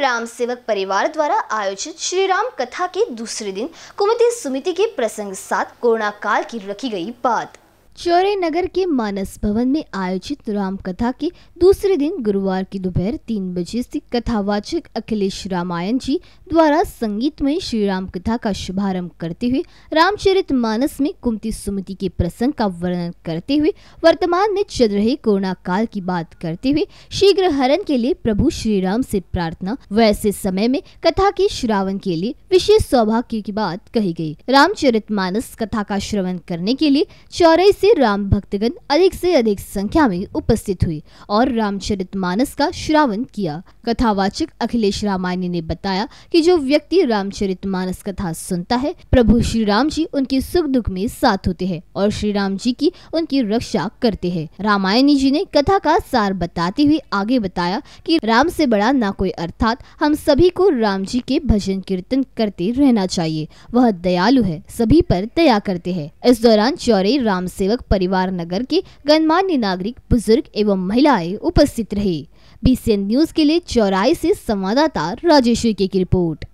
राम सेवक परिवार द्वारा आयोजित श्री राम कथा के दूसरे दिन कुमति सुमिति के प्रसंग साथ कोरोना काल की रखी गई बात चौरे नगर के मानस भवन में आयोजित राम कथा के दूसरे दिन गुरुवार की दोपहर तीन बजे से कथावाचक अखिलेश रामायण जी द्वारा संगीत में श्री राम कथा का शुभारंभ करते हुए रामचरित मानस में कुमती सुमति के प्रसंग का वर्णन करते हुए वर्तमान में चल रहे कोरोना काल की बात करते हुए शीघ्र हरण के लिए प्रभु श्री राम से प्रार्थना वैसे समय में कथा के श्रावण के लिए विशेष सौभाग्य की बात कही गयी रामचरित मानस कथा का श्रवण करने के लिए चौरे से से राम भक्तगण अधिक से अधिक संख्या में उपस्थित हुए और रामचरितमानस का श्रावण किया कथावाचक अखिलेश रामायणी ने बताया कि जो व्यक्ति रामचरितमानस कथा सुनता है प्रभु श्री राम जी उनके सुख दुख में साथ होते हैं और श्री राम जी की उनकी रक्षा करते हैं रामायणी जी ने कथा का सार बताते हुए आगे बताया की राम से बड़ा ना कोई अर्थात हम सभी को राम जी के भजन कीर्तन करते रहना चाहिए वह दयालु है सभी पर दया करते हैं इस दौरान चौरे राम सेवक बालक परिवार नगर के गणमान्य नागरिक बुजुर्ग एवं महिलाएं उपस्थित रहे बीसीएन न्यूज के लिए चौराहे से संवाददाता राजेश्वरी की रिपोर्ट